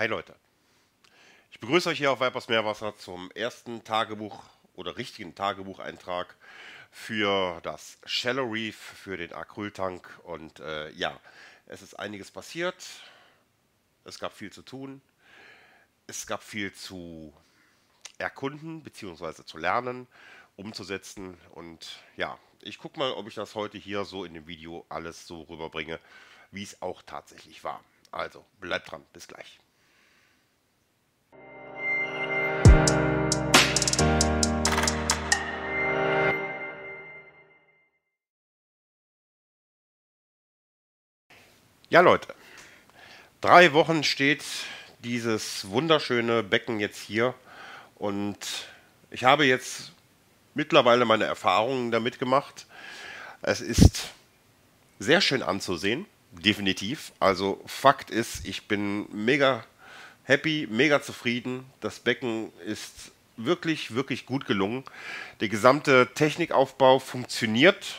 Hi Leute. Ich begrüße euch hier auf Vipers Meerwasser zum ersten Tagebuch oder richtigen Tagebucheintrag für das Shallow Reef, für den Acryltank. Und äh, ja, es ist einiges passiert. Es gab viel zu tun. Es gab viel zu erkunden bzw. zu lernen, umzusetzen. Und ja, ich gucke mal, ob ich das heute hier so in dem Video alles so rüberbringe, wie es auch tatsächlich war. Also bleibt dran, bis gleich. Ja, Leute, drei Wochen steht dieses wunderschöne Becken jetzt hier und ich habe jetzt mittlerweile meine Erfahrungen damit gemacht. Es ist sehr schön anzusehen, definitiv. Also Fakt ist, ich bin mega happy, mega zufrieden. Das Becken ist wirklich, wirklich gut gelungen. Der gesamte Technikaufbau funktioniert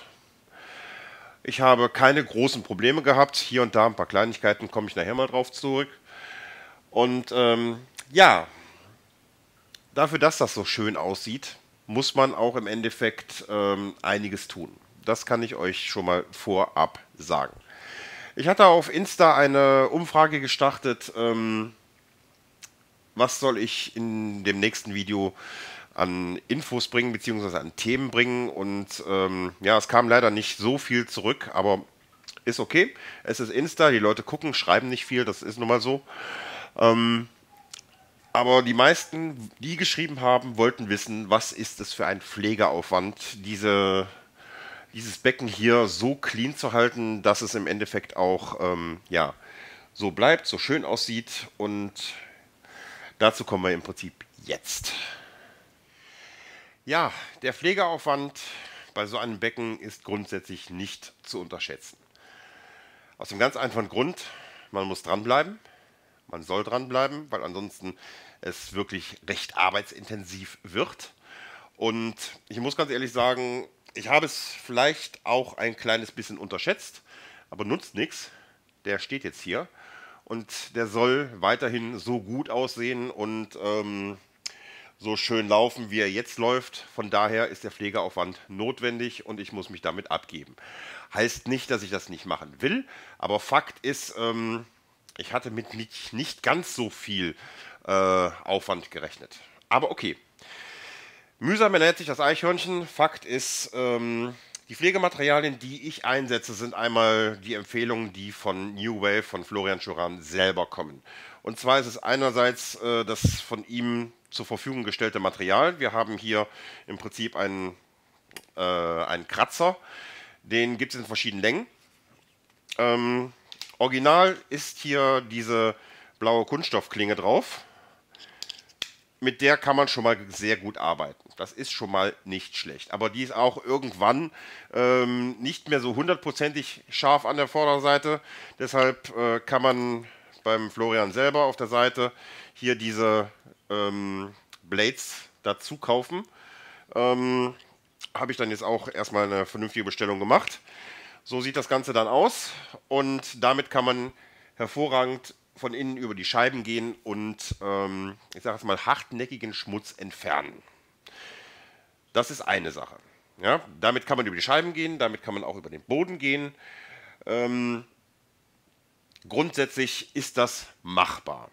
ich habe keine großen Probleme gehabt. Hier und da ein paar Kleinigkeiten, komme ich nachher mal drauf zurück. Und ähm, ja, dafür, dass das so schön aussieht, muss man auch im Endeffekt ähm, einiges tun. Das kann ich euch schon mal vorab sagen. Ich hatte auf Insta eine Umfrage gestartet, ähm, was soll ich in dem nächsten Video an Infos bringen, beziehungsweise an Themen bringen. Und ähm, ja, es kam leider nicht so viel zurück, aber ist okay. Es ist Insta, die Leute gucken, schreiben nicht viel, das ist nun mal so. Ähm, aber die meisten, die geschrieben haben, wollten wissen, was ist es für ein Pflegeaufwand, diese, dieses Becken hier so clean zu halten, dass es im Endeffekt auch ähm, ja, so bleibt, so schön aussieht. Und dazu kommen wir im Prinzip jetzt. Ja, der Pflegeaufwand bei so einem Becken ist grundsätzlich nicht zu unterschätzen. Aus dem ganz einfachen Grund, man muss dranbleiben, man soll dranbleiben, weil ansonsten es wirklich recht arbeitsintensiv wird. Und ich muss ganz ehrlich sagen, ich habe es vielleicht auch ein kleines bisschen unterschätzt, aber nutzt nichts. Der steht jetzt hier und der soll weiterhin so gut aussehen und ähm, so schön laufen, wie er jetzt läuft. Von daher ist der Pflegeaufwand notwendig und ich muss mich damit abgeben. Heißt nicht, dass ich das nicht machen will, aber Fakt ist, ähm, ich hatte mit nicht, nicht ganz so viel äh, Aufwand gerechnet. Aber okay. Mühsam ernährt sich das Eichhörnchen. Fakt ist, ähm, die Pflegematerialien, die ich einsetze, sind einmal die Empfehlungen, die von New Wave, von Florian Schuran selber kommen. Und zwar ist es einerseits äh, das von ihm zur Verfügung gestellte Material. Wir haben hier im Prinzip einen, äh, einen Kratzer. Den gibt es in verschiedenen Längen. Ähm, original ist hier diese blaue Kunststoffklinge drauf. Mit der kann man schon mal sehr gut arbeiten. Das ist schon mal nicht schlecht. Aber die ist auch irgendwann ähm, nicht mehr so hundertprozentig scharf an der Vorderseite. Deshalb äh, kann man beim Florian selber auf der Seite hier diese ähm, Blades dazu kaufen. Ähm, Habe ich dann jetzt auch erstmal eine vernünftige Bestellung gemacht. So sieht das Ganze dann aus und damit kann man hervorragend von innen über die Scheiben gehen und ähm, ich sage jetzt mal hartnäckigen Schmutz entfernen. Das ist eine Sache. Ja, damit kann man über die Scheiben gehen, damit kann man auch über den Boden gehen. Ähm, grundsätzlich ist das machbar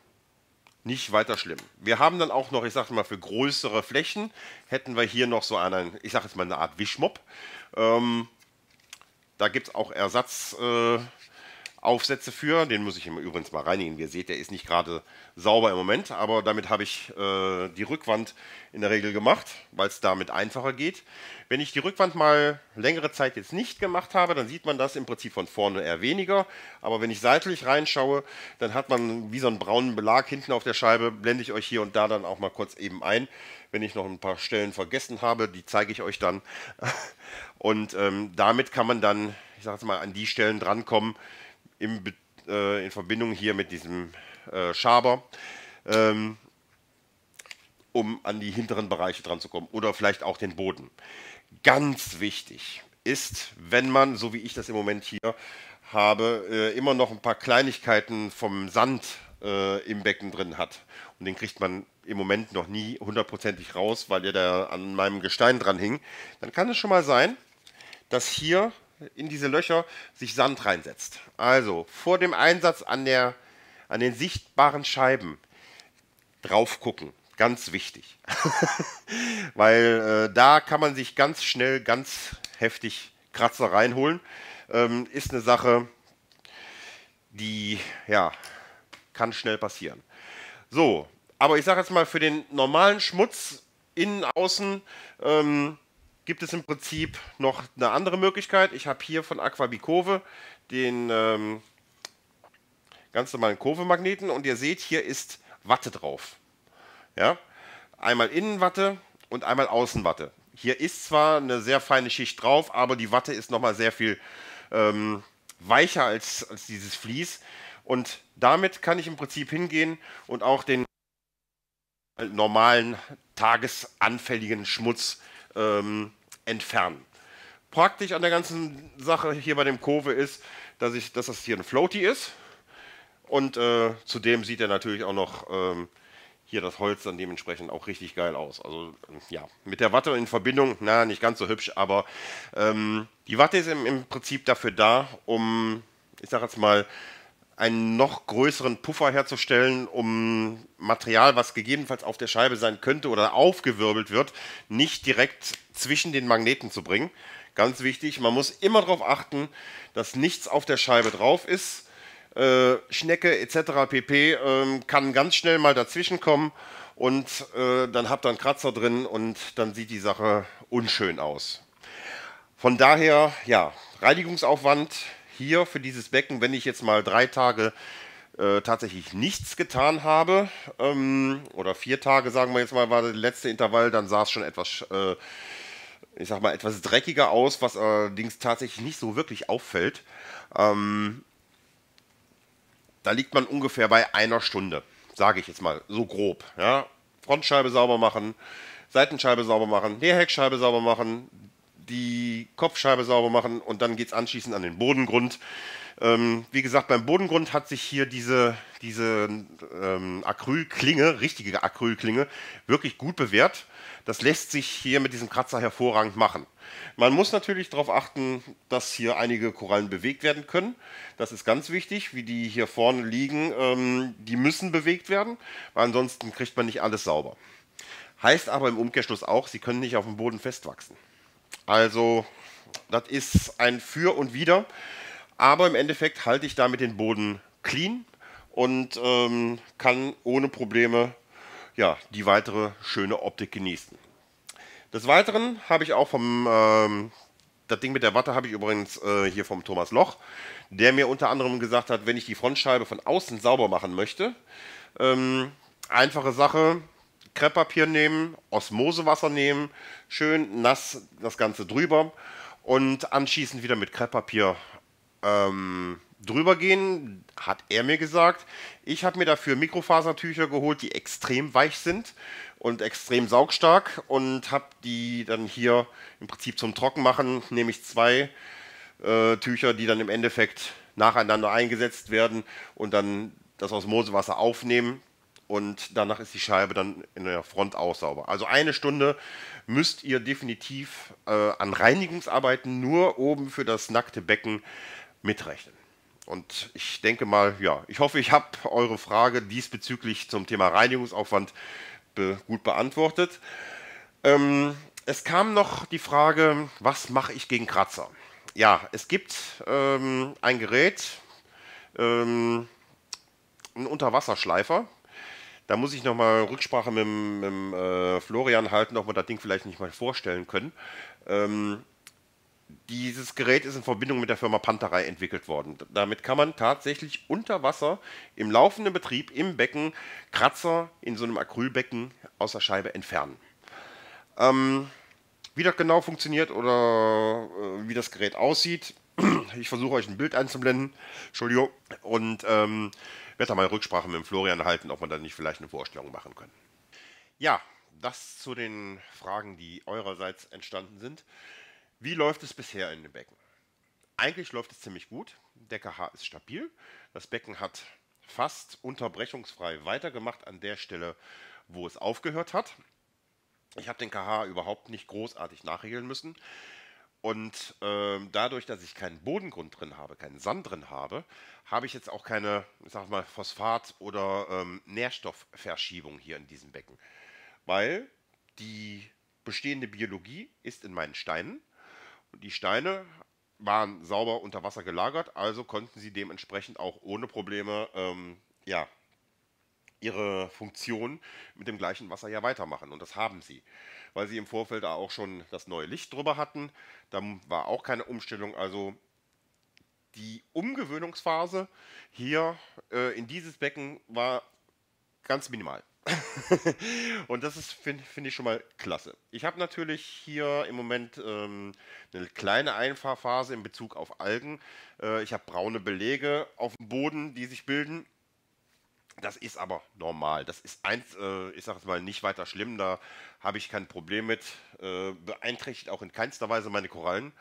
nicht weiter schlimm. Wir haben dann auch noch, ich sage mal, für größere Flächen hätten wir hier noch so einen, ich sage jetzt mal eine Art Wischmob. Ähm, da gibt es auch Ersatzteile äh, Aufsätze für. Den muss ich übrigens mal reinigen. Wie ihr seht, der ist nicht gerade sauber im Moment, aber damit habe ich äh, die Rückwand in der Regel gemacht, weil es damit einfacher geht. Wenn ich die Rückwand mal längere Zeit jetzt nicht gemacht habe, dann sieht man das im Prinzip von vorne eher weniger. Aber wenn ich seitlich reinschaue, dann hat man wie so einen braunen Belag hinten auf der Scheibe. Blende ich euch hier und da dann auch mal kurz eben ein. Wenn ich noch ein paar Stellen vergessen habe, die zeige ich euch dann. Und ähm, damit kann man dann, ich sage es mal, an die Stellen drankommen, im, äh, in Verbindung hier mit diesem äh, Schaber, ähm, um an die hinteren Bereiche dran zu kommen oder vielleicht auch den Boden. Ganz wichtig ist, wenn man, so wie ich das im Moment hier habe, äh, immer noch ein paar Kleinigkeiten vom Sand äh, im Becken drin hat. Und den kriegt man im Moment noch nie hundertprozentig raus, weil der da an meinem Gestein dran hing. Dann kann es schon mal sein, dass hier in diese Löcher sich Sand reinsetzt. Also vor dem Einsatz an, der, an den sichtbaren Scheiben drauf gucken. Ganz wichtig. Weil äh, da kann man sich ganz schnell, ganz heftig Kratzer reinholen. Ähm, ist eine Sache, die, ja, kann schnell passieren. So, aber ich sage jetzt mal, für den normalen Schmutz innen, außen, ähm, gibt es im Prinzip noch eine andere Möglichkeit. Ich habe hier von Aquabicove den ähm, ganz normalen Kurvemagneten und ihr seht, hier ist Watte drauf. Ja? Einmal Innenwatte und einmal Außenwatte. Hier ist zwar eine sehr feine Schicht drauf, aber die Watte ist nochmal sehr viel ähm, weicher als, als dieses Vlies. Und damit kann ich im Prinzip hingehen und auch den normalen tagesanfälligen Schmutz ähm, entfernen. Praktisch an der ganzen Sache hier bei dem Kurve ist, dass, ich, dass das hier ein Floaty ist. Und äh, zudem sieht er natürlich auch noch ähm, hier das Holz dann dementsprechend auch richtig geil aus. Also ähm, ja, mit der Watte in Verbindung, na, nicht ganz so hübsch, aber ähm, die Watte ist im, im Prinzip dafür da, um, ich sag jetzt mal, einen noch größeren Puffer herzustellen, um Material, was gegebenenfalls auf der Scheibe sein könnte oder aufgewirbelt wird, nicht direkt zwischen den Magneten zu bringen. Ganz wichtig, man muss immer darauf achten, dass nichts auf der Scheibe drauf ist. Äh, Schnecke etc. pp. Äh, kann ganz schnell mal dazwischen kommen und äh, dann habt ihr einen Kratzer drin und dann sieht die Sache unschön aus. Von daher, ja, Reinigungsaufwand hier für dieses Becken, wenn ich jetzt mal drei Tage äh, tatsächlich nichts getan habe, ähm, oder vier Tage, sagen wir jetzt mal, war der letzte Intervall, dann sah es schon etwas, äh, ich sag mal, etwas dreckiger aus, was allerdings tatsächlich nicht so wirklich auffällt. Ähm, da liegt man ungefähr bei einer Stunde, sage ich jetzt mal, so grob. Ja? Frontscheibe sauber machen, Seitenscheibe sauber machen, Nährheckscheibe sauber machen, die Kopfscheibe sauber machen und dann geht es anschließend an den Bodengrund. Ähm, wie gesagt, beim Bodengrund hat sich hier diese, diese ähm, Acrylklinge, richtige Acrylklinge, wirklich gut bewährt. Das lässt sich hier mit diesem Kratzer hervorragend machen. Man muss natürlich darauf achten, dass hier einige Korallen bewegt werden können. Das ist ganz wichtig, wie die hier vorne liegen. Ähm, die müssen bewegt werden, weil ansonsten kriegt man nicht alles sauber. Heißt aber im Umkehrschluss auch, sie können nicht auf dem Boden festwachsen. Also das ist ein Für und Wider. Aber im Endeffekt halte ich damit den Boden clean und ähm, kann ohne Probleme ja, die weitere schöne Optik genießen. Des Weiteren habe ich auch vom, ähm, das Ding mit der Watte habe ich übrigens äh, hier vom Thomas Loch, der mir unter anderem gesagt hat, wenn ich die Frontscheibe von außen sauber machen möchte, ähm, einfache Sache, Krepppapier nehmen, Osmosewasser nehmen, schön nass das Ganze drüber und anschließend wieder mit Krepppapier ähm, drüber gehen, hat er mir gesagt. Ich habe mir dafür Mikrofasertücher geholt, die extrem weich sind und extrem saugstark und habe die dann hier im Prinzip zum Trockenmachen, nämlich zwei äh, Tücher, die dann im Endeffekt nacheinander eingesetzt werden und dann das Osmosewasser aufnehmen und danach ist die Scheibe dann in der Front auch sauber. Also eine Stunde müsst ihr definitiv äh, an Reinigungsarbeiten nur oben für das nackte Becken mitrechnen. Und ich denke mal, ja, ich hoffe, ich habe eure Frage diesbezüglich zum Thema Reinigungsaufwand be gut beantwortet. Ähm, es kam noch die Frage, was mache ich gegen Kratzer? Ja, es gibt ähm, ein Gerät, ähm, einen Unterwasserschleifer, da muss ich nochmal Rücksprache mit, mit äh, Florian halten, ob wir das Ding vielleicht nicht mal vorstellen können. Ähm, dieses Gerät ist in Verbindung mit der Firma Panterei entwickelt worden. Damit kann man tatsächlich unter Wasser im laufenden Betrieb im Becken Kratzer in so einem Acrylbecken aus der Scheibe entfernen. Ähm, wie das genau funktioniert oder äh, wie das Gerät aussieht, ich versuche euch ein Bild einzublenden. Entschuldigung. Und ähm, werde da mal Rücksprache mit dem Florian halten, ob man da nicht vielleicht eine Vorstellung machen können. Ja, das zu den Fragen, die eurerseits entstanden sind. Wie läuft es bisher in dem Becken? Eigentlich läuft es ziemlich gut. Der KH ist stabil. Das Becken hat fast unterbrechungsfrei weitergemacht an der Stelle, wo es aufgehört hat. Ich habe den KH überhaupt nicht großartig nachregeln müssen. Und äh, dadurch, dass ich keinen Bodengrund drin habe, keinen Sand drin habe, habe ich jetzt auch keine, sag mal, Phosphat- oder ähm, Nährstoffverschiebung hier in diesem Becken. Weil die bestehende Biologie ist in meinen Steinen. Und die Steine waren sauber unter Wasser gelagert, also konnten sie dementsprechend auch ohne Probleme ähm, ja, ihre Funktion mit dem gleichen Wasser ja weitermachen. Und das haben sie, weil sie im Vorfeld auch schon das neue Licht drüber hatten. Da war auch keine Umstellung. Also die Umgewöhnungsphase hier äh, in dieses Becken war ganz minimal. und das finde find ich, schon mal klasse. Ich habe natürlich hier im Moment ähm, eine kleine Einfahrphase in Bezug auf Algen. Äh, ich habe braune Belege auf dem Boden, die sich bilden. Das ist aber normal. Das ist eins, äh, ich sage es mal, nicht weiter schlimm. Da habe ich kein Problem mit. Äh, beeinträchtigt auch in keinster Weise meine Korallen.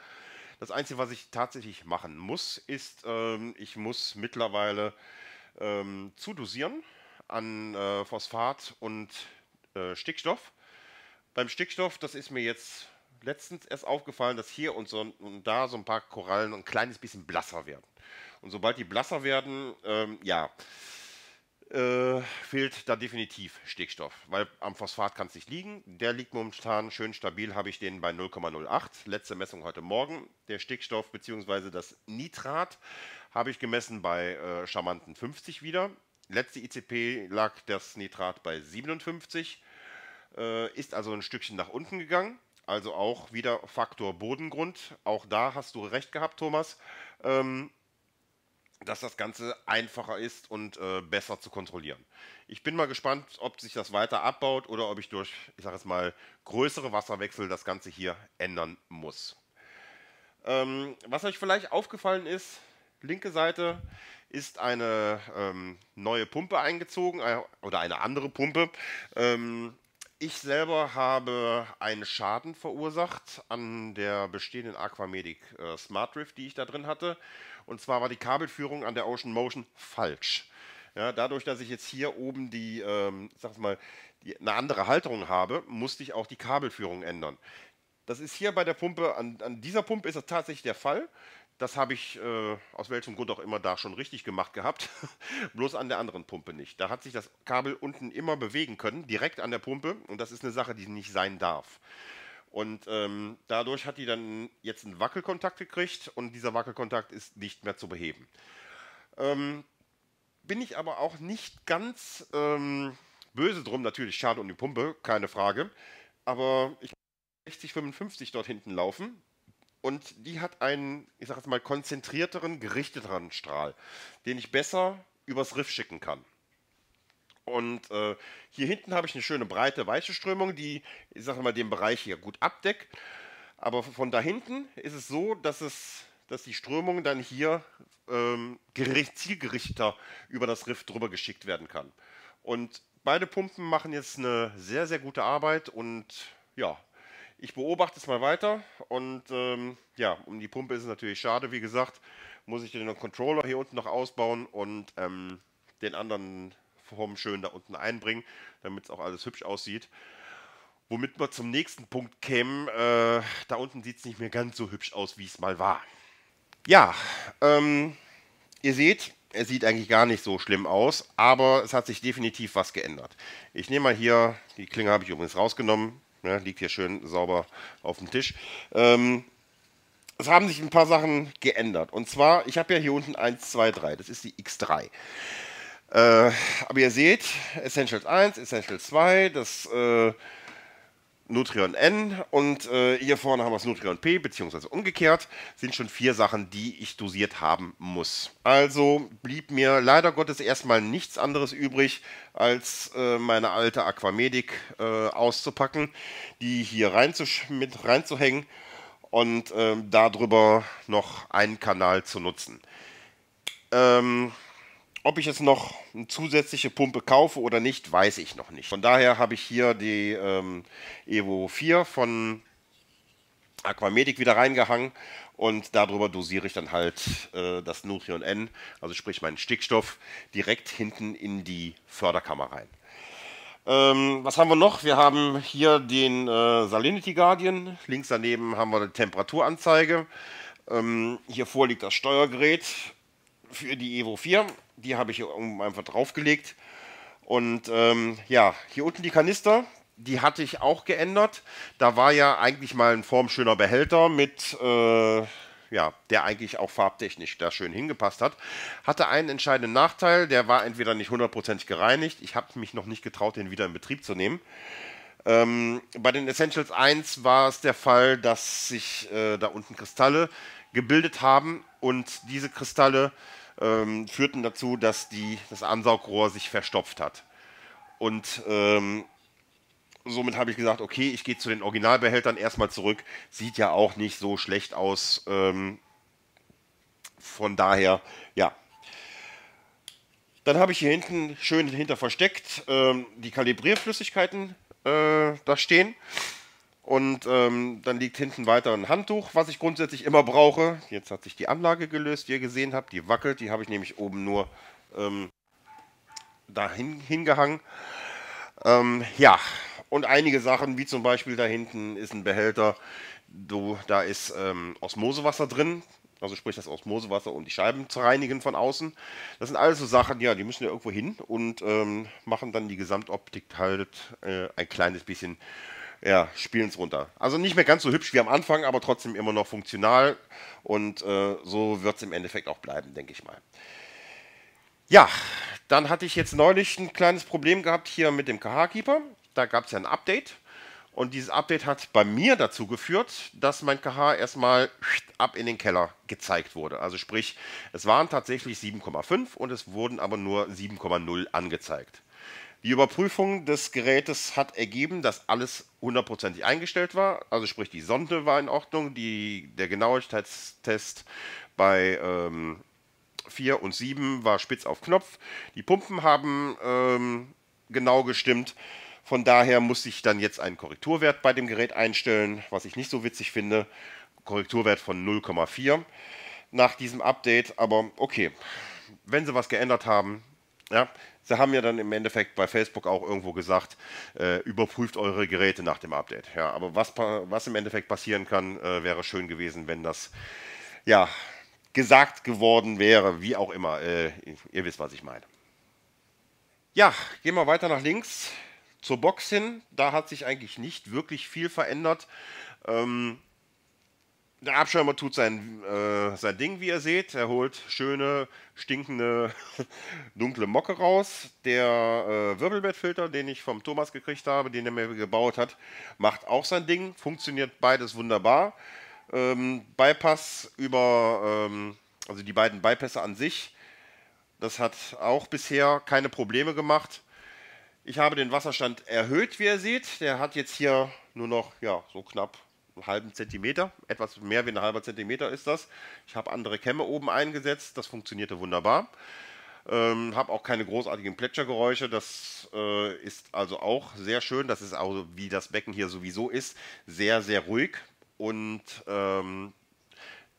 Das Einzige, was ich tatsächlich machen muss, ist, ähm, ich muss mittlerweile ähm, zudosieren an äh, Phosphat und äh, Stickstoff. Beim Stickstoff, das ist mir jetzt letztens erst aufgefallen, dass hier und, so, und da so ein paar Korallen ein kleines bisschen blasser werden. Und sobald die blasser werden, ähm, ja, äh, fehlt da definitiv Stickstoff, weil am Phosphat kann es nicht liegen. Der liegt momentan schön stabil, habe ich den bei 0,08. Letzte Messung heute Morgen. Der Stickstoff bzw. das Nitrat habe ich gemessen bei äh, charmanten 50 wieder. Letzte ICP lag das Nitrat bei 57, äh, ist also ein Stückchen nach unten gegangen. Also auch wieder Faktor Bodengrund. Auch da hast du recht gehabt, Thomas. Ähm, dass das Ganze einfacher ist und äh, besser zu kontrollieren. Ich bin mal gespannt, ob sich das weiter abbaut oder ob ich durch, ich sage es mal, größere Wasserwechsel das Ganze hier ändern muss. Ähm, was euch vielleicht aufgefallen ist, linke Seite ist eine ähm, neue Pumpe eingezogen äh, oder eine andere Pumpe. Ähm, ich selber habe einen Schaden verursacht an der bestehenden Aquamedic äh, Smart Rift, die ich da drin hatte und zwar war die Kabelführung an der Ocean Motion falsch. Ja, dadurch, dass ich jetzt hier oben die, ähm, sag's mal, die, eine andere Halterung habe, musste ich auch die Kabelführung ändern. Das ist hier bei der Pumpe, an, an dieser Pumpe ist das tatsächlich der Fall. Das habe ich äh, aus welchem Grund auch immer da schon richtig gemacht gehabt, bloß an der anderen Pumpe nicht. Da hat sich das Kabel unten immer bewegen können, direkt an der Pumpe und das ist eine Sache, die nicht sein darf. Und ähm, dadurch hat die dann jetzt einen Wackelkontakt gekriegt und dieser Wackelkontakt ist nicht mehr zu beheben. Ähm, bin ich aber auch nicht ganz ähm, böse drum, natürlich schade um die Pumpe, keine Frage. Aber ich 60, 55 dort hinten laufen und die hat einen, ich sag jetzt mal, konzentrierteren, gerichteteren Strahl, den ich besser übers Riff schicken kann. Und äh, hier hinten habe ich eine schöne breite weiche Strömung, die, ich sage mal, den Bereich hier gut abdeckt. Aber von da hinten ist es so, dass, es, dass die Strömung dann hier ähm, zielgerichteter über das Riff drüber geschickt werden kann. Und beide Pumpen machen jetzt eine sehr, sehr gute Arbeit und ja, ich beobachte es mal weiter und ähm, ja, um die Pumpe ist es natürlich schade, wie gesagt, muss ich den Controller hier unten noch ausbauen und ähm, den anderen Form schön da unten einbringen, damit es auch alles hübsch aussieht. Womit wir zum nächsten Punkt kämen, äh, da unten sieht es nicht mehr ganz so hübsch aus, wie es mal war. Ja, ähm, ihr seht, es sieht eigentlich gar nicht so schlimm aus, aber es hat sich definitiv was geändert. Ich nehme mal hier, die Klinge habe ich übrigens rausgenommen, ne, liegt hier schön sauber auf dem Tisch. Ähm, es haben sich ein paar Sachen geändert. Und zwar, ich habe ja hier unten 1, 2, 3, das ist die X3. Äh, aber ihr seht, Essentials 1, Essentials 2, das äh, Nutrion N und äh, hier vorne haben wir das Nutrion P, beziehungsweise umgekehrt, sind schon vier Sachen, die ich dosiert haben muss. Also blieb mir leider Gottes erstmal nichts anderes übrig, als äh, meine alte Aquamedic äh, auszupacken, die hier mit reinzuhängen und ähm, darüber noch einen Kanal zu nutzen. Ähm, ob ich jetzt noch eine zusätzliche Pumpe kaufe oder nicht, weiß ich noch nicht. Von daher habe ich hier die ähm, Evo 4 von Aquamedic wieder reingehangen und darüber dosiere ich dann halt äh, das Nutrion N, also sprich meinen Stickstoff, direkt hinten in die Förderkammer rein. Ähm, was haben wir noch? Wir haben hier den äh, Salinity Guardian, links daneben haben wir die Temperaturanzeige. Ähm, hier vor liegt das Steuergerät für die Evo 4. Die habe ich hier einfach draufgelegt. Und ähm, ja, hier unten die Kanister, die hatte ich auch geändert. Da war ja eigentlich mal ein formschöner Behälter mit, äh, ja, der eigentlich auch farbtechnisch da schön hingepasst hat. Hatte einen entscheidenden Nachteil, der war entweder nicht hundertprozentig gereinigt. Ich habe mich noch nicht getraut, den wieder in Betrieb zu nehmen. Ähm, bei den Essentials 1 war es der Fall, dass sich äh, da unten Kristalle gebildet haben und diese Kristalle ähm, führten dazu, dass die, das Ansaugrohr sich verstopft hat. Und ähm, somit habe ich gesagt, okay, ich gehe zu den Originalbehältern erstmal zurück. Sieht ja auch nicht so schlecht aus. Ähm, von daher, ja. Dann habe ich hier hinten schön hinter versteckt ähm, die Kalibrierflüssigkeiten äh, da stehen. Und ähm, dann liegt hinten weiter ein Handtuch, was ich grundsätzlich immer brauche. Jetzt hat sich die Anlage gelöst, wie ihr gesehen habt. Die wackelt, die habe ich nämlich oben nur ähm, dahin hingehangen. Ähm, ja, und einige Sachen, wie zum Beispiel da hinten ist ein Behälter. Du, da ist ähm, Osmosewasser drin. Also sprich das Osmosewasser, um die Scheiben zu reinigen von außen. Das sind alles so Sachen, ja, die müssen ja irgendwo hin und ähm, machen dann die Gesamtoptik halt äh, ein kleines bisschen ja, spielen es runter. Also nicht mehr ganz so hübsch wie am Anfang, aber trotzdem immer noch funktional. Und äh, so wird es im Endeffekt auch bleiben, denke ich mal. Ja, dann hatte ich jetzt neulich ein kleines Problem gehabt hier mit dem KH-Keeper. Da gab es ja ein Update. Und dieses Update hat bei mir dazu geführt, dass mein KH erstmal ab in den Keller gezeigt wurde. Also sprich, es waren tatsächlich 7,5 und es wurden aber nur 7,0 angezeigt. Die Überprüfung des Gerätes hat ergeben, dass alles hundertprozentig eingestellt war. Also sprich, die Sonde war in Ordnung, die, der Genauigkeitstest bei ähm, 4 und 7 war spitz auf Knopf. Die Pumpen haben ähm, genau gestimmt. Von daher muss ich dann jetzt einen Korrekturwert bei dem Gerät einstellen, was ich nicht so witzig finde. Korrekturwert von 0,4 nach diesem Update. Aber okay, wenn sie was geändert haben, ja, sie haben ja dann im Endeffekt bei Facebook auch irgendwo gesagt, äh, überprüft eure Geräte nach dem Update. Ja, aber was, was im Endeffekt passieren kann, äh, wäre schön gewesen, wenn das ja gesagt geworden wäre, wie auch immer. Äh, ihr wisst, was ich meine. Ja, gehen wir weiter nach links zur Box hin. Da hat sich eigentlich nicht wirklich viel verändert. Ähm, der Abschäumer tut sein, äh, sein Ding, wie ihr seht. Er holt schöne, stinkende, dunkle Mocke raus. Der äh, Wirbelbettfilter, den ich vom Thomas gekriegt habe, den er mir gebaut hat, macht auch sein Ding. Funktioniert beides wunderbar. Ähm, Bypass über, ähm, also die beiden Bypässe an sich, das hat auch bisher keine Probleme gemacht. Ich habe den Wasserstand erhöht, wie ihr seht. Der hat jetzt hier nur noch, ja, so knapp halben Zentimeter, etwas mehr wie ein halber Zentimeter ist das. Ich habe andere Kämme oben eingesetzt, das funktionierte wunderbar. Ähm, habe auch keine großartigen Plätschergeräusche, das äh, ist also auch sehr schön. Das ist also, wie das Becken hier sowieso ist, sehr, sehr ruhig und ähm,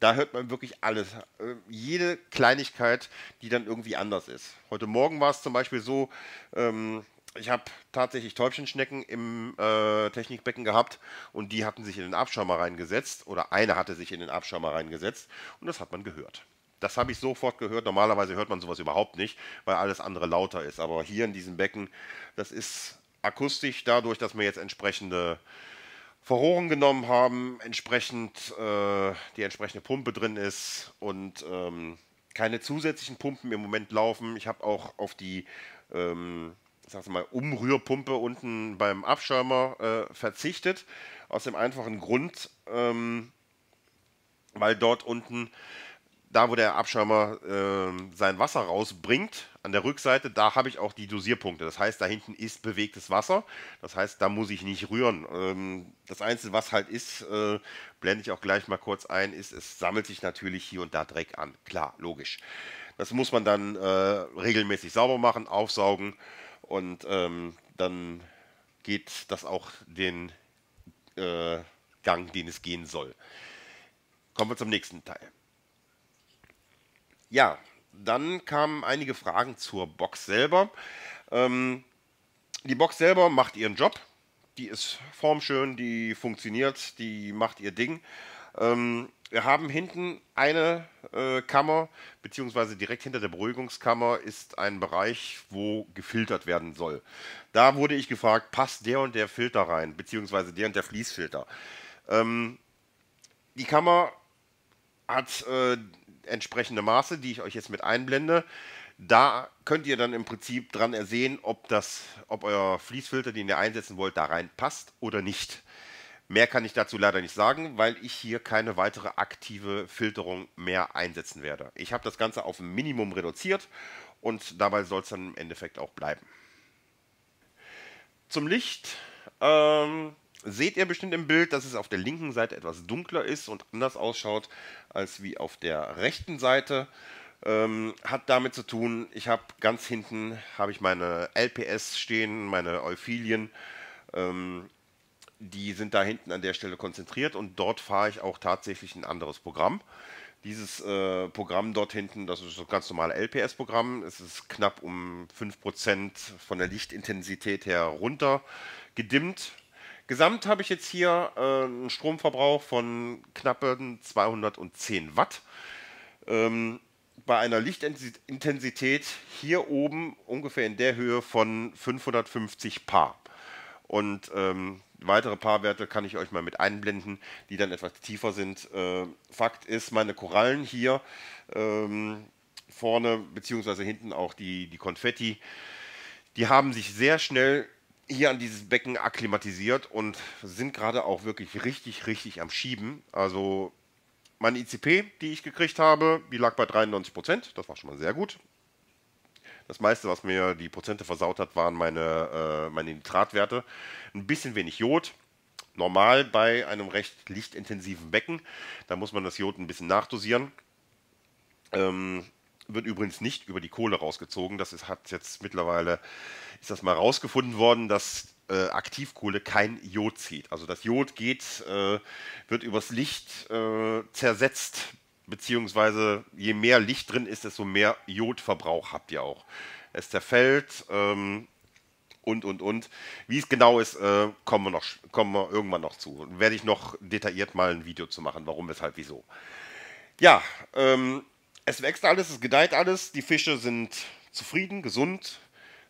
da hört man wirklich alles, äh, jede Kleinigkeit, die dann irgendwie anders ist. Heute Morgen war es zum Beispiel so, ähm, ich habe tatsächlich Täubchenschnecken im äh, Technikbecken gehabt und die hatten sich in den Abschirmer reingesetzt oder eine hatte sich in den Abschirmer reingesetzt und das hat man gehört. Das habe ich sofort gehört. Normalerweise hört man sowas überhaupt nicht, weil alles andere lauter ist. Aber hier in diesem Becken, das ist akustisch dadurch, dass wir jetzt entsprechende Verrohren genommen haben, entsprechend äh, die entsprechende Pumpe drin ist und ähm, keine zusätzlichen Pumpen im Moment laufen. Ich habe auch auf die ähm, sagst mal, Umrührpumpe unten beim Abschirmer äh, verzichtet. Aus dem einfachen Grund, ähm, weil dort unten, da wo der Abschirmer äh, sein Wasser rausbringt, an der Rückseite, da habe ich auch die Dosierpunkte. Das heißt, da hinten ist bewegtes Wasser. Das heißt, da muss ich nicht rühren. Ähm, das Einzige, was halt ist, äh, blende ich auch gleich mal kurz ein, ist, es sammelt sich natürlich hier und da Dreck an. Klar, logisch. Das muss man dann äh, regelmäßig sauber machen, aufsaugen. Und ähm, dann geht das auch den äh, Gang, den es gehen soll. Kommen wir zum nächsten Teil. Ja, dann kamen einige Fragen zur Box selber. Ähm, die Box selber macht ihren Job. Die ist formschön, die funktioniert, die macht ihr Ding. Ähm, wir haben hinten eine äh, Kammer, beziehungsweise direkt hinter der Beruhigungskammer ist ein Bereich, wo gefiltert werden soll. Da wurde ich gefragt, passt der und der Filter rein, beziehungsweise der und der Fließfilter. Ähm, die Kammer hat äh, entsprechende Maße, die ich euch jetzt mit einblende. Da könnt ihr dann im Prinzip dran ersehen, ob, das, ob euer Fließfilter, den ihr einsetzen wollt, da reinpasst oder nicht. Mehr kann ich dazu leider nicht sagen, weil ich hier keine weitere aktive Filterung mehr einsetzen werde. Ich habe das Ganze auf ein Minimum reduziert und dabei soll es dann im Endeffekt auch bleiben. Zum Licht. Ähm, seht ihr bestimmt im Bild, dass es auf der linken Seite etwas dunkler ist und anders ausschaut als wie auf der rechten Seite. Ähm, hat damit zu tun, ich habe ganz hinten habe ich meine LPS stehen, meine Euphilien. Ähm, die sind da hinten an der Stelle konzentriert und dort fahre ich auch tatsächlich ein anderes Programm. Dieses äh, Programm dort hinten, das ist ein ganz normales LPS-Programm. Es ist knapp um 5% von der Lichtintensität her runter gedimmt. Gesamt habe ich jetzt hier äh, einen Stromverbrauch von knappen 210 Watt. Ähm, bei einer Lichtintensität hier oben ungefähr in der Höhe von 550 Paar. Und ähm, weitere Paarwerte kann ich euch mal mit einblenden, die dann etwas tiefer sind. Äh, Fakt ist, meine Korallen hier ähm, vorne beziehungsweise hinten auch die, die Konfetti, die haben sich sehr schnell hier an dieses Becken akklimatisiert und sind gerade auch wirklich richtig, richtig am Schieben. Also meine ICP, die ich gekriegt habe, die lag bei 93 Prozent. Das war schon mal sehr gut. Das meiste, was mir die Prozente versaut hat, waren meine, äh, meine Nitratwerte. Ein bisschen wenig Jod. Normal bei einem recht lichtintensiven Becken. Da muss man das Jod ein bisschen nachdosieren. Ähm, wird übrigens nicht über die Kohle rausgezogen. Das ist, hat jetzt mittlerweile, ist das mal rausgefunden worden, dass äh, Aktivkohle kein Jod zieht. Also das Jod geht, äh, wird übers Licht äh, zersetzt beziehungsweise je mehr Licht drin ist, desto mehr Jodverbrauch habt ihr auch. Es zerfällt ähm, und, und, und. Wie es genau ist, äh, kommen, wir noch, kommen wir irgendwann noch zu. Werde ich noch detailliert mal ein Video zu machen, warum, weshalb, wieso. Ja, ähm, es wächst alles, es gedeiht alles. Die Fische sind zufrieden, gesund,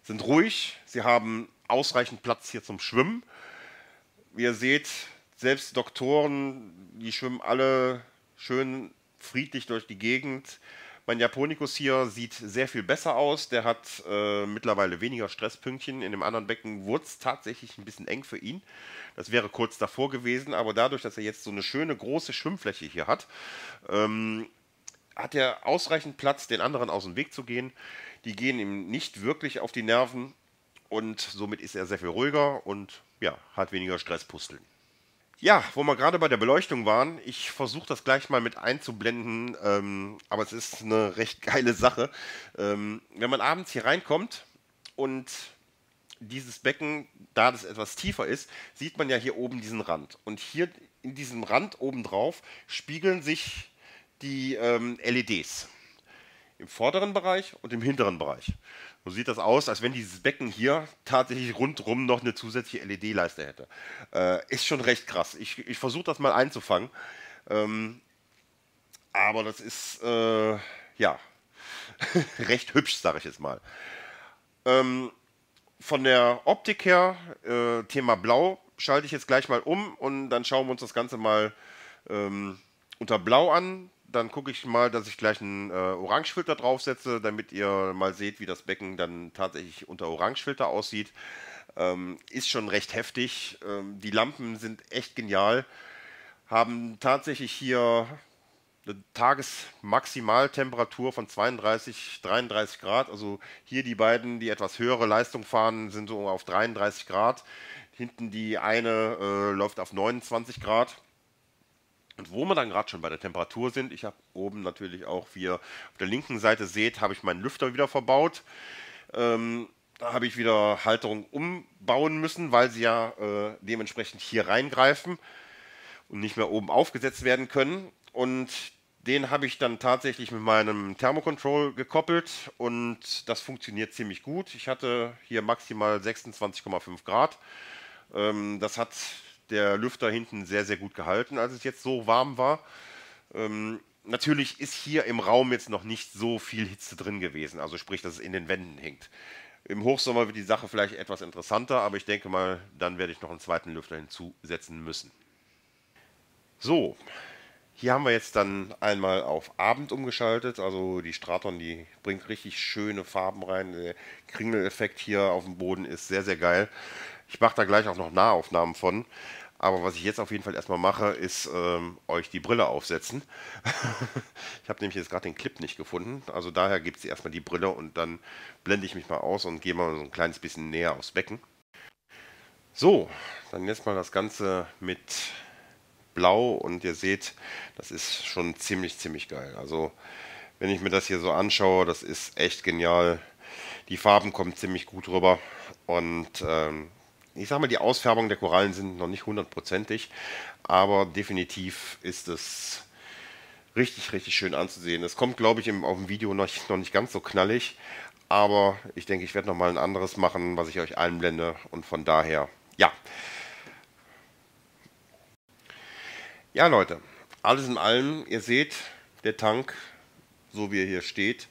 sind ruhig. Sie haben ausreichend Platz hier zum Schwimmen. Wie ihr seht, selbst Doktoren, die schwimmen alle schön friedlich durch die Gegend. Mein Japonikus hier sieht sehr viel besser aus. Der hat äh, mittlerweile weniger Stresspünktchen. In dem anderen Becken wurde es tatsächlich ein bisschen eng für ihn. Das wäre kurz davor gewesen, aber dadurch, dass er jetzt so eine schöne große Schwimmfläche hier hat, ähm, hat er ausreichend Platz, den anderen aus dem Weg zu gehen. Die gehen ihm nicht wirklich auf die Nerven und somit ist er sehr viel ruhiger und ja, hat weniger Stresspusteln. Ja, wo wir gerade bei der Beleuchtung waren, ich versuche das gleich mal mit einzublenden, ähm, aber es ist eine recht geile Sache. Ähm, wenn man abends hier reinkommt und dieses Becken, da das etwas tiefer ist, sieht man ja hier oben diesen Rand. Und hier in diesem Rand obendrauf spiegeln sich die ähm, LEDs. Im vorderen Bereich und im hinteren Bereich. So sieht das aus, als wenn dieses Becken hier tatsächlich rundrum noch eine zusätzliche LED-Leiste hätte. Äh, ist schon recht krass. Ich, ich versuche das mal einzufangen. Ähm, aber das ist, äh, ja, recht hübsch, sage ich jetzt mal. Ähm, von der Optik her, äh, Thema Blau, schalte ich jetzt gleich mal um und dann schauen wir uns das Ganze mal ähm, unter Blau an dann gucke ich mal, dass ich gleich einen äh, Orangefilter draufsetze, damit ihr mal seht, wie das Becken dann tatsächlich unter Orangefilter aussieht. Ähm, ist schon recht heftig. Ähm, die Lampen sind echt genial. Haben tatsächlich hier eine Tagesmaximaltemperatur von 32, 33 Grad. Also hier die beiden, die etwas höhere Leistung fahren, sind so auf 33 Grad. Hinten die eine äh, läuft auf 29 Grad. Und wo wir dann gerade schon bei der Temperatur sind, ich habe oben natürlich auch, wie ihr auf der linken Seite seht, habe ich meinen Lüfter wieder verbaut. Ähm, da habe ich wieder Halterung umbauen müssen, weil sie ja äh, dementsprechend hier reingreifen und nicht mehr oben aufgesetzt werden können. Und den habe ich dann tatsächlich mit meinem Thermocontrol gekoppelt und das funktioniert ziemlich gut. Ich hatte hier maximal 26,5 Grad. Ähm, das hat der Lüfter hinten sehr, sehr gut gehalten, als es jetzt so warm war. Ähm, natürlich ist hier im Raum jetzt noch nicht so viel Hitze drin gewesen, also sprich, dass es in den Wänden hängt. Im Hochsommer wird die Sache vielleicht etwas interessanter, aber ich denke mal, dann werde ich noch einen zweiten Lüfter hinzusetzen müssen. So, hier haben wir jetzt dann einmal auf Abend umgeschaltet. Also die Straton, die bringt richtig schöne Farben rein. Der Kringeleffekt hier auf dem Boden ist sehr, sehr geil. Ich mache da gleich auch noch Nahaufnahmen von. Aber was ich jetzt auf jeden Fall erstmal mache, ist ähm, euch die Brille aufsetzen. ich habe nämlich jetzt gerade den Clip nicht gefunden. Also daher gibt es erstmal die Brille und dann blende ich mich mal aus und gehe mal so ein kleines bisschen näher aufs Becken. So, dann jetzt mal das Ganze mit Blau und ihr seht, das ist schon ziemlich, ziemlich geil. Also wenn ich mir das hier so anschaue, das ist echt genial. Die Farben kommen ziemlich gut rüber und ähm, ich sag mal, die Ausfärbung der Korallen sind noch nicht hundertprozentig, aber definitiv ist es richtig, richtig schön anzusehen. Es kommt, glaube ich, im, auf dem Video noch, noch nicht ganz so knallig, aber ich denke, ich werde nochmal ein anderes machen, was ich euch einblende und von daher, ja. Ja, Leute, alles in allem, ihr seht, der Tank, so wie er hier steht,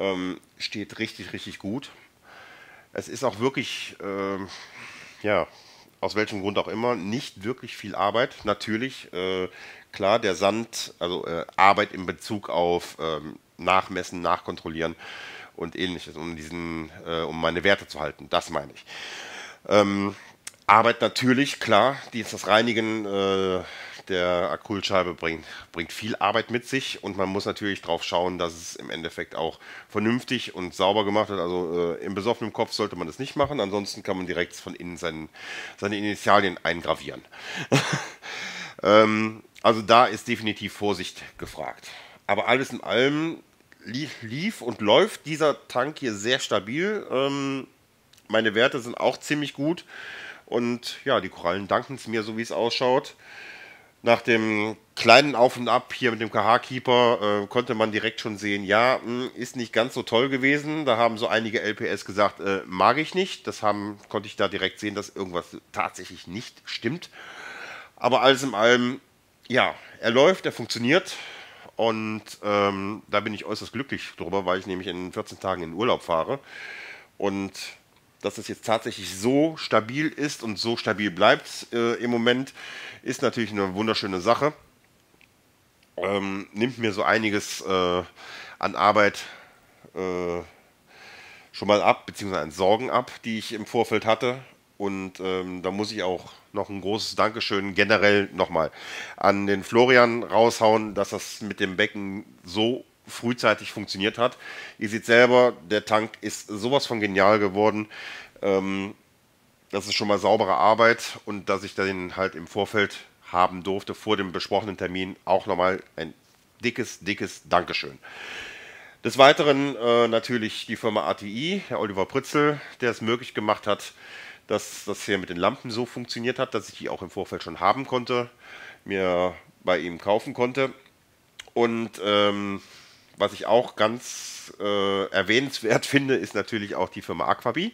ähm, steht richtig, richtig gut. Es ist auch wirklich äh, ja, aus welchem Grund auch immer, nicht wirklich viel Arbeit. Natürlich, äh, klar, der Sand, also äh, Arbeit in Bezug auf ähm, Nachmessen, Nachkontrollieren und ähnliches, um diesen, äh, um meine Werte zu halten. Das meine ich. Ähm, Arbeit natürlich, klar, die ist das Reinigen äh, der Acrylscheibe bringt, bringt viel Arbeit mit sich und man muss natürlich darauf schauen, dass es im Endeffekt auch vernünftig und sauber gemacht wird. Also äh, im besoffenen Kopf sollte man das nicht machen, ansonsten kann man direkt von innen seinen, seine Initialien eingravieren. ähm, also da ist definitiv Vorsicht gefragt. Aber alles in allem lief, lief und läuft dieser Tank hier sehr stabil. Ähm, meine Werte sind auch ziemlich gut. Und ja, die Korallen danken es mir, so wie es ausschaut nach dem kleinen Auf und Ab hier mit dem KH-Keeper äh, konnte man direkt schon sehen, ja, hm, ist nicht ganz so toll gewesen. Da haben so einige LPS gesagt, äh, mag ich nicht. Das haben, konnte ich da direkt sehen, dass irgendwas tatsächlich nicht stimmt. Aber alles in allem, ja, er läuft, er funktioniert. Und ähm, da bin ich äußerst glücklich drüber, weil ich nämlich in 14 Tagen in Urlaub fahre. Und dass es jetzt tatsächlich so stabil ist und so stabil bleibt äh, im Moment, ist natürlich eine wunderschöne Sache. Ähm, nimmt mir so einiges äh, an Arbeit äh, schon mal ab, beziehungsweise an Sorgen ab, die ich im Vorfeld hatte. Und ähm, da muss ich auch noch ein großes Dankeschön generell nochmal an den Florian raushauen, dass das mit dem Becken so frühzeitig funktioniert hat. Ihr seht selber, der Tank ist sowas von genial geworden. Ähm, das ist schon mal saubere Arbeit und dass ich den halt im Vorfeld haben durfte, vor dem besprochenen Termin, auch nochmal ein dickes, dickes Dankeschön. Des Weiteren äh, natürlich die Firma ATI, Herr Oliver Pritzel, der es möglich gemacht hat, dass das hier mit den Lampen so funktioniert hat, dass ich die auch im Vorfeld schon haben konnte, mir bei ihm kaufen konnte. Und ähm, was ich auch ganz äh, erwähnenswert finde, ist natürlich auch die Firma Aquabi,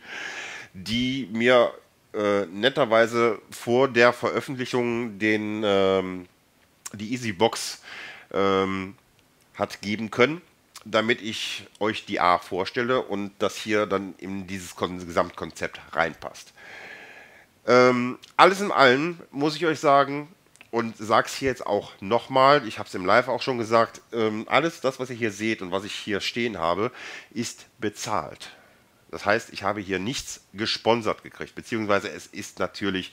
die mir äh, netterweise vor der Veröffentlichung den, ähm, die Easybox ähm, hat geben können, damit ich euch die A vorstelle und das hier dann in dieses Gesamtkonzept reinpasst. Ähm, alles in allem muss ich euch sagen, und sag's hier jetzt auch nochmal, ich habe es im Live auch schon gesagt, ähm, alles das, was ihr hier seht und was ich hier stehen habe, ist bezahlt. Das heißt, ich habe hier nichts gesponsert gekriegt, beziehungsweise es ist natürlich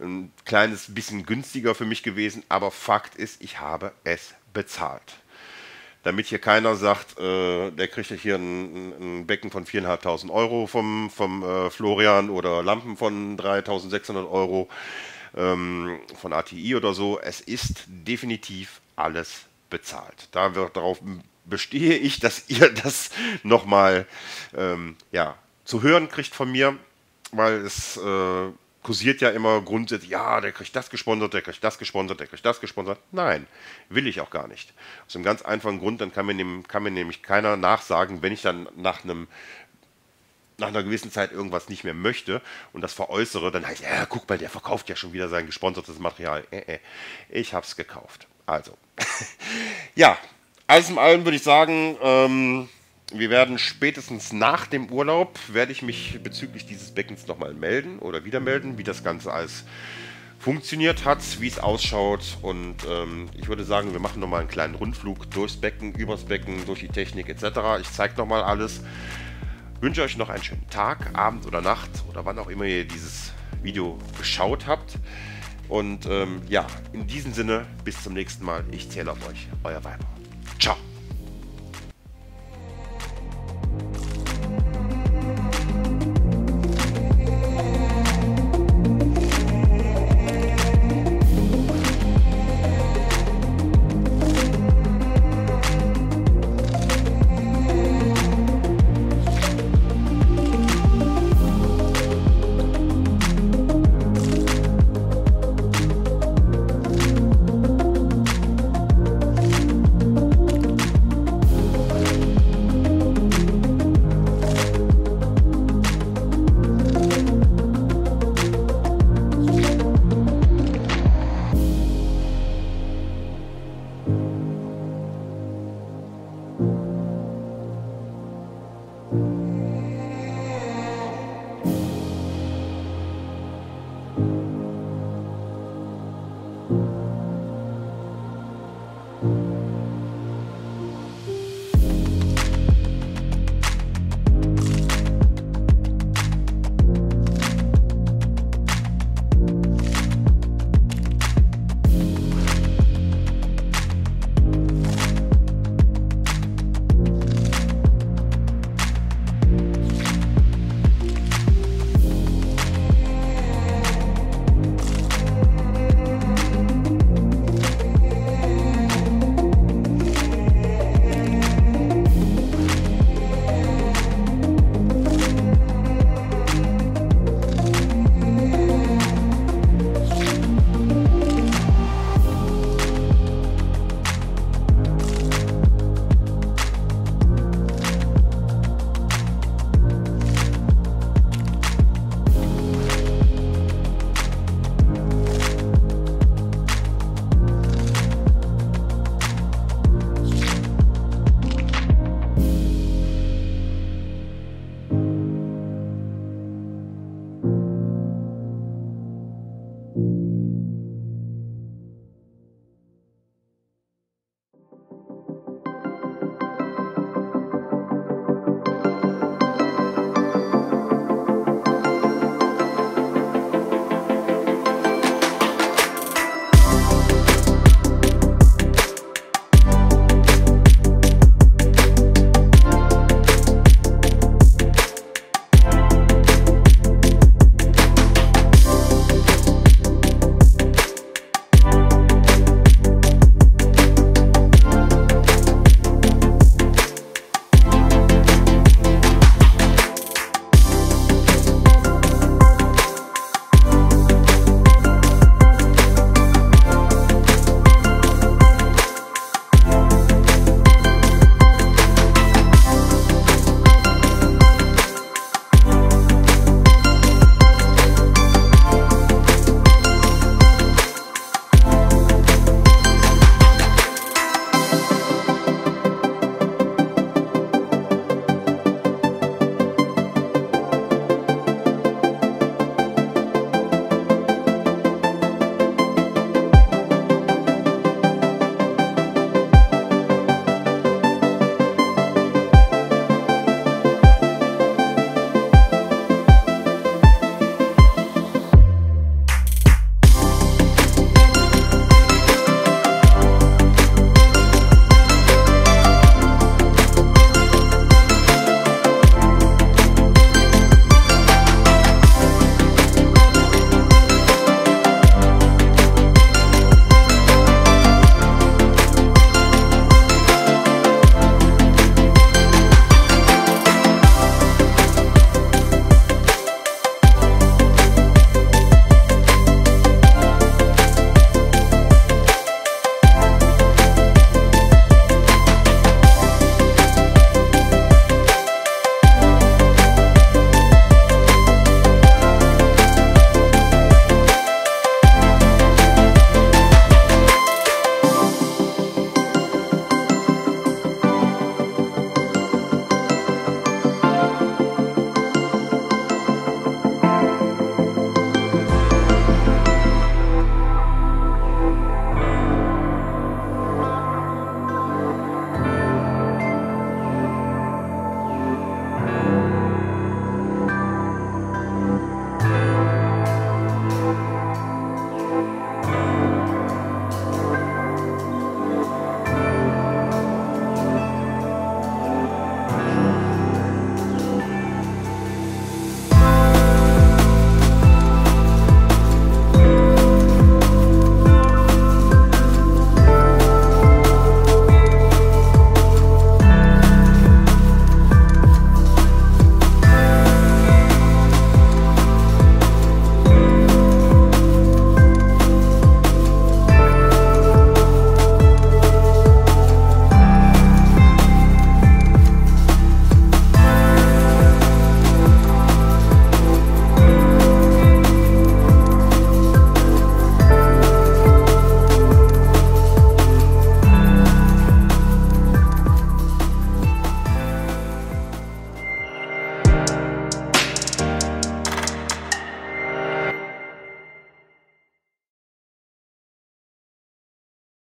ein kleines bisschen günstiger für mich gewesen, aber Fakt ist, ich habe es bezahlt. Damit hier keiner sagt, äh, der kriegt hier ein, ein Becken von 4.500 Euro vom, vom äh, Florian oder Lampen von 3.600 Euro ähm, von ATI oder so. Es ist definitiv alles bezahlt. Da wird, darauf bestehe ich, dass ihr das nochmal ähm, ja, zu hören kriegt von mir, weil es äh, kursiert ja immer grundsätzlich, ja, der kriegt das gesponsert, der kriegt das gesponsert, der kriegt das gesponsert. Nein, will ich auch gar nicht. Aus einem ganz einfachen Grund, dann kann mir, kann mir nämlich keiner nachsagen, wenn ich dann nach einem nach einer gewissen Zeit irgendwas nicht mehr möchte und das veräußere, dann heißt, ja, guck mal, der verkauft ja schon wieder sein gesponsertes Material. Äh, äh, ich hab's gekauft. Also, ja, alles in allem würde ich sagen, ähm, wir werden spätestens nach dem Urlaub, werde ich mich bezüglich dieses Beckens nochmal melden oder wieder melden, wie das Ganze alles funktioniert hat, wie es ausschaut. Und ähm, ich würde sagen, wir machen nochmal einen kleinen Rundflug durchs Becken, übers Becken, durch die Technik etc. Ich zeige nochmal alles wünsche euch noch einen schönen Tag, Abend oder Nacht oder wann auch immer ihr dieses Video geschaut habt. Und ähm, ja, in diesem Sinne, bis zum nächsten Mal. Ich zähle auf euch, euer Weiber. Ciao.